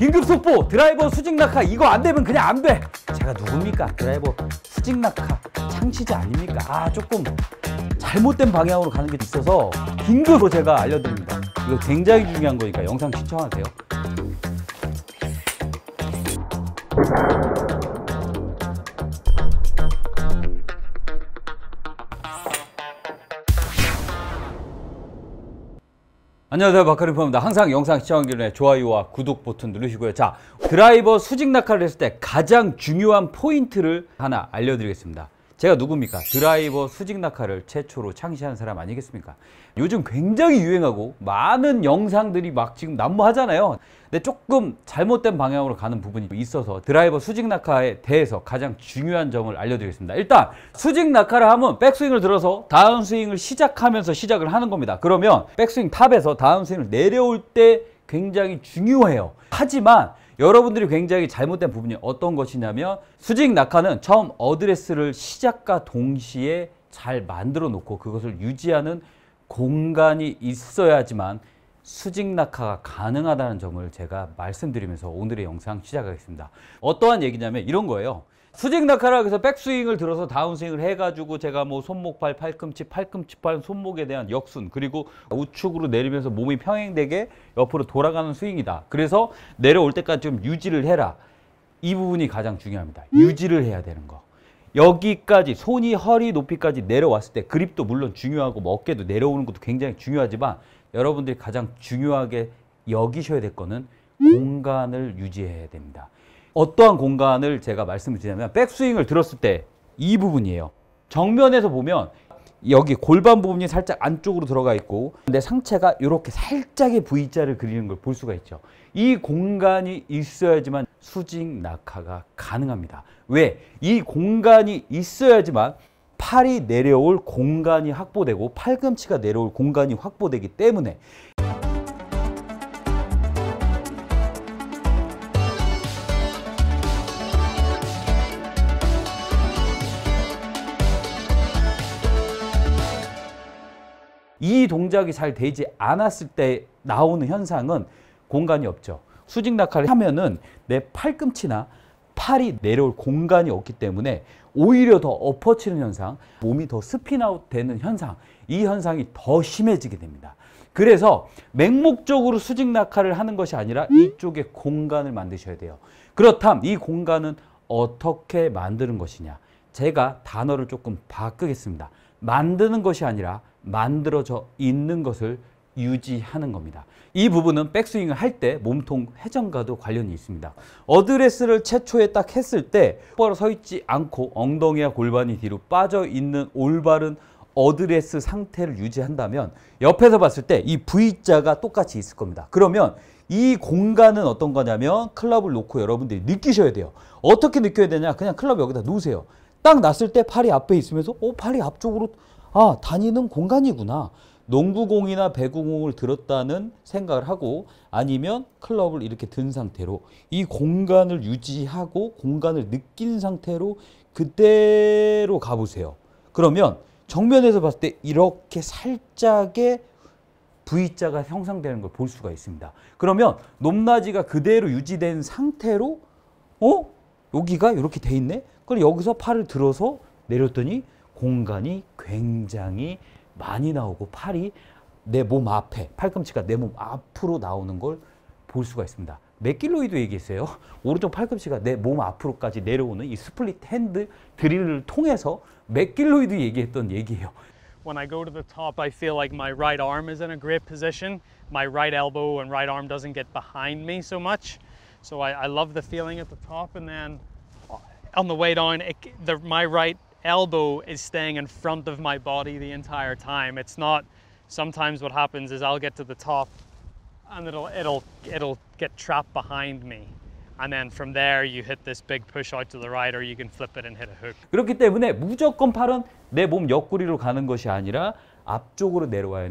긴급 속보 드라이버 수직 낙하 이거 안 되면 그냥 안 돼. 제가 누굽니까? 드라이버 수직 낙하 창시자 아닙니까? 아 조금 잘못된 방향으로 가는 게 있어서 긴급으로 제가 알려드립니다. 이거 굉장히 중요한 거니까 영상 시청하세요. 안녕하세요 박하리프입니다 항상 영상 시청하기 전에 좋아요와 구독 버튼 누르시고요 자 드라이버 수직 낙하를 했을 때 가장 중요한 포인트를 하나 알려드리겠습니다 제가 누굽니까? 드라이버 수직 낙하를 최초로 창시한 사람 아니겠습니까? 요즘 굉장히 유행하고 많은 영상들이 막 지금 난무하잖아요. 근데 조금 잘못된 방향으로 가는 부분이 있어서 드라이버 수직 낙하에 대해서 가장 중요한 점을 알려드리겠습니다. 일단 수직 낙하를 하면 백스윙을 들어서 다운스윙을 시작하면서 시작을 하는 겁니다. 그러면 백스윙 탑에서 다운스윙을 내려올 때 굉장히 중요해요. 하지만 여러분들이 굉장히 잘못된 부분이 어떤 것이냐면 수직 낙하는 처음 어드레스를 시작과 동시에 잘 만들어 놓고 그것을 유지하는 공간이 있어야지만 수직 낙하가 가능하다는 점을 제가 말씀드리면서 오늘의 영상 시작하겠습니다. 어떠한 얘기냐면 이런 거예요. 수직 낙하라그래서 백스윙을 들어서 다운스윙을 해가지고 제가 뭐 손목발, 팔꿈치, 팔꿈치발, 손목에 대한 역순 그리고 우측으로 내리면서 몸이 평행되게 옆으로 돌아가는 스윙이다. 그래서 내려올 때까지 좀 유지를 해라. 이 부분이 가장 중요합니다. 유지를 해야 되는 거. 여기까지 손이 허리 높이까지 내려왔을 때 그립도 물론 중요하고 뭐 어깨도 내려오는 것도 굉장히 중요하지만 여러분들이 가장 중요하게 여기셔야 될 거는 공간을 유지해야 됩니다. 어떠한 공간을 제가 말씀을 드리냐면 백스윙을 들었을 때 이 부분이에요. 정면에서 보면 여기 골반 부분이 살짝 안쪽으로 들어가 있고 내 상체가 이렇게 살짝의 V자를 그리는 걸 볼 수가 있죠. 이 공간이 있어야지만 수직 낙하가 가능합니다. 왜? 이 공간이 있어야지만 팔이 내려올 공간이 확보되고 팔꿈치가 내려올 공간이 확보되기 때문에 이 동작이 잘 되지 않았을 때 나오는 현상은 공간이 없죠. 수직 낙하를 하면은 내 팔꿈치나 팔이 내려올 공간이 없기 때문에 오히려 더 엎어치는 현상, 몸이 더 스피나웃 되는 현상, 이 현상이 더 심해지게 됩니다. 그래서 맹목적으로 수직 낙하를 하는 것이 아니라 이쪽에 공간을 만드셔야 돼요. 그렇다면 이 공간은 어떻게 만드는 것이냐? 제가 단어를 조금 바꾸겠습니다. 만드는 것이 아니라 만들어져 있는 것을 유지하는 겁니다. 이 부분은 백스윙을 할 때 몸통 회전과도 관련이 있습니다. 어드레스를 최초에 딱 했을 때 똑바로 서 있지 않고 엉덩이와 골반이 뒤로 빠져 있는 올바른 어드레스 상태를 유지한다면 옆에서 봤을 때 이 V자가 똑같이 있을 겁니다. 그러면 이 공간은 어떤 거냐면 클럽을 놓고 여러분들이 느끼셔야 돼요. 어떻게 느껴야 되냐? 그냥 클럽 여기다 놓으세요. 딱 놨을 때 팔이 앞에 있으면서 어, 팔이 앞쪽으로 아, 다니는 공간이구나. 농구공이나 배구공을 들었다는 생각을 하고 아니면 클럽을 이렇게 든 상태로 이 공간을 유지하고 공간을 느낀 상태로 그대로 가보세요. 그러면 정면에서 봤을 때 이렇게 살짝의 V자가 형성되는 걸 볼 수가 있습니다. 그러면 높낮이가 그대로 유지된 상태로 어? 여기가 이렇게 돼 있네? 그럼 여기서 팔을 들어서 내렸더니 공간이 굉장히 많이 나오고 팔이 내 몸 앞에 팔꿈치가 내 몸 앞으로 나오는 걸 볼 수가 있습니다. 맥길로이도 얘기했어요. 오른쪽 팔꿈치가 내 몸 앞으로까지 내려오는 이 스플릿 핸드 드릴을 통해서 맥길로이도 얘기했던 얘기예요. When I go to the top, I feel like my right arm is in a great position. My right elbow and right arm doesn't get behind me so much. So I, I love the feeling at the top. And then on the way down, it, the, my right elbow is staying in front of my body the entire time. It's not, sometimes what happens is I'll get to the top and it'll, it'll, it'll get trapped behind me. And then from there you hit this big push out to the right or you can flip it and hit a hook. 그렇기 때문에 무조건 팔은 내 몸 옆구리로 가는 것이 아니라 앞쪽으로 내려와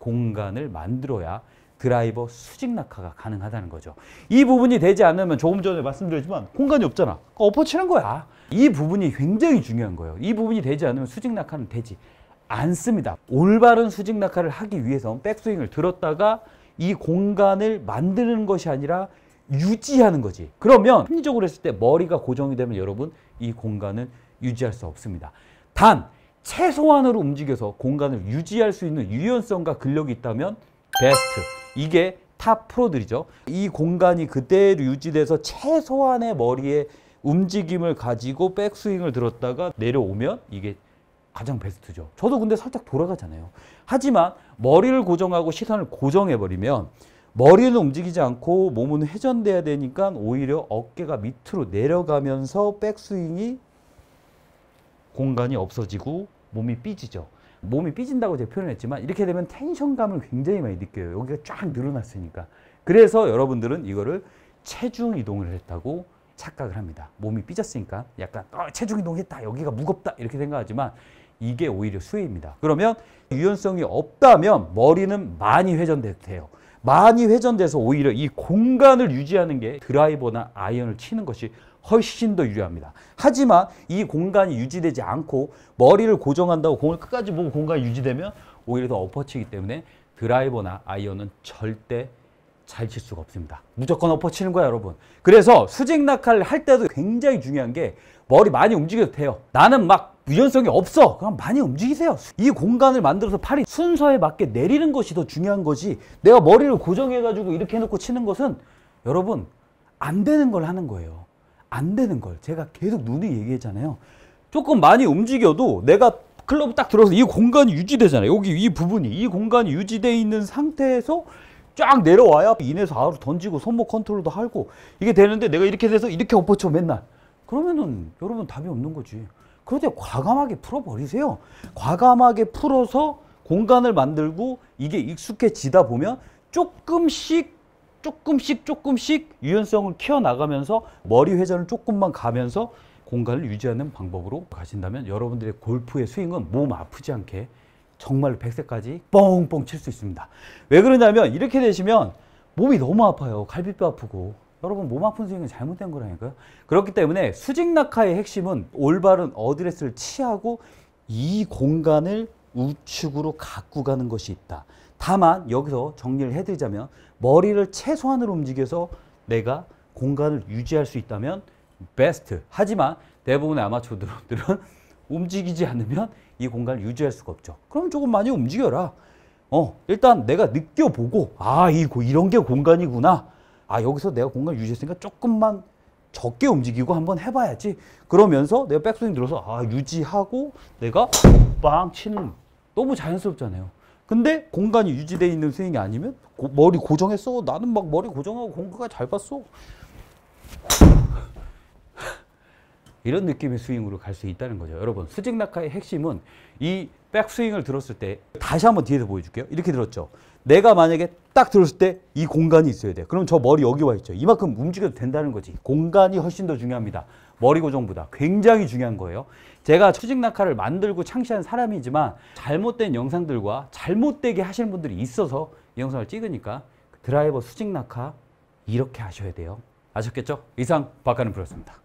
공간을 만들어야 드라이버 수직 낙하가 가능하다는 거죠. 이 부분이 되지 않으면 조금 전에 말씀드렸지만 공간이 없잖아. 엎어치는 거야. 이 부분이 굉장히 중요한 거예요. 이 부분이 되지 않으면 수직 낙하는 되지 않습니다. 올바른 수직 낙하를 하기 위해서 백스윙을 들었다가 이 공간을 만드는 것이 아니라 유지하는 거지. 그러면 합리적으로 했을 때 머리가 고정이 되면 여러분 이 공간은 유지할 수 없습니다. 단 최소한으로 움직여서 공간을 유지할 수 있는 유연성과 근력이 있다면 베스트. 이게 탑 프로들이죠. 이 공간이 그대로 유지돼서 최소한의 머리의 움직임을 가지고 백스윙을 들었다가 내려오면 이게 가장 베스트죠. 저도 근데 살짝 돌아가잖아요. 하지만 머리를 고정하고 시선을 고정해버리면 머리는 움직이지 않고 몸은 회전돼야 되니까 오히려 어깨가 밑으로 내려가면서 백스윙이 공간이 없어지고 몸이 삐지죠. 몸이 삐진다고 제가 표현했지만 이렇게 되면 텐션감을 굉장히 많이 느껴요. 여기가 쫙 늘어났으니까. 그래서 여러분들은 이거를 체중 이동을 했다고 착각을 합니다. 몸이 삐졌으니까 약간 어, 체중 이동했다. 여기가 무겁다. 이렇게 생각하지만 이게 오히려 수혜입니다. 그러면 유연성이 없다면 머리는 많이 회전돼요. 많이 회전돼서 오히려 이 공간을 유지하는 게 드라이버나 아이언을 치는 것이 훨씬 더 유리합니다. 하지만 이 공간이 유지되지 않고 머리를 고정한다고 공을 끝까지 보고 공간이 유지되면 오히려 더 엎어치기 때문에 드라이버나 아이언은 절대 잘 칠 수가 없습니다. 무조건 엎어치는 거야 여러분. 그래서 수직 낙하를 할 때도 굉장히 중요한 게 머리 많이 움직여도 돼요. 나는 막 유연성이 없어. 그럼 많이 움직이세요. 이 공간을 만들어서 팔이 순서에 맞게 내리는 것이 더 중요한 거지 내가 머리를 고정해가지고 이렇게 해놓고 치는 것은 여러분 안 되는 걸 하는 거예요. 안 되는 걸 제가 계속 눈에 얘기했잖아요. 조금 많이 움직여도 내가 클럽 딱 들어서 이 공간이 유지되잖아요. 여기 이 부분이 이 공간이 유지돼 있는 상태에서 쫙 내려와야 인에서 아로 던지고 손목 컨트롤도 하고 이게 되는데 내가 이렇게 돼서 이렇게 엎어쳐 맨날 그러면은 여러분 답이 없는 거지. 그런데 과감하게 풀어버리세요. 과감하게 풀어서 공간을 만들고 이게 익숙해지다 보면 조금씩 조금씩 조금씩 유연성을 키워나가면서 머리 회전을 조금만 가면서 공간을 유지하는 방법으로 가신다면 여러분들의 골프의 스윙은 몸 아프지 않게 정말 100세까지 뻥뻥 칠 수 있습니다. 왜 그러냐면 이렇게 되시면 몸이 너무 아파요. 갈비뼈 아프고 여러분 몸 아픈 스윙은 잘못된 거라니까요. 그렇기 때문에 수직낙하의 핵심은 올바른 어드레스를 취하고 이 공간을 우측으로 갖고 가는 것이 있다. 다만 여기서 정리를 해드리자면 머리를 최소한으로 움직여서 내가 공간을 유지할 수 있다면 베스트. 하지만 대부분의 아마추어들은 움직이지 않으면 이 공간을 유지할 수가 없죠. 그럼 조금 많이 움직여라. 어, 일단 내가 느껴보고 아, 이거 이런 게 공간이구나. 아, 여기서 내가 공간 유지했으니까 조금만 적게 움직이고 한번 해봐야지. 그러면서 내가 백스윙 들어서 아, 유지하고 내가 빵 치는 너무 자연스럽잖아요. 근데 공간이 유지되어 있는 스윙이 아니면 고, 머리 고정했어. 나는 막 머리 고정하고 공구잘 봤어. 이런 느낌의 스윙으로 갈 수 있다는 거죠. 여러분 수직 낙하의 핵심은 이 백스윙을 들었을 때 다시 한번 뒤에서 보여줄게요. 이렇게 들었죠. 내가 만약에 딱 들었을 때 이 공간이 있어야 돼. 그럼 저 머리 여기 와 있죠. 이만큼 움직여도 된다는 거지. 공간이 훨씬 더 중요합니다. 머리 고정보다 굉장히 중요한 거예요. 제가 수직 낙하를 만들고 창시한 사람이지만 잘못된 영상들과 잘못되게 하시는 분들이 있어서 이 영상을 찍으니까 드라이버 수직 낙하 이렇게 하셔야 돼요. 아셨겠죠? 이상 박하는 프로였습니다.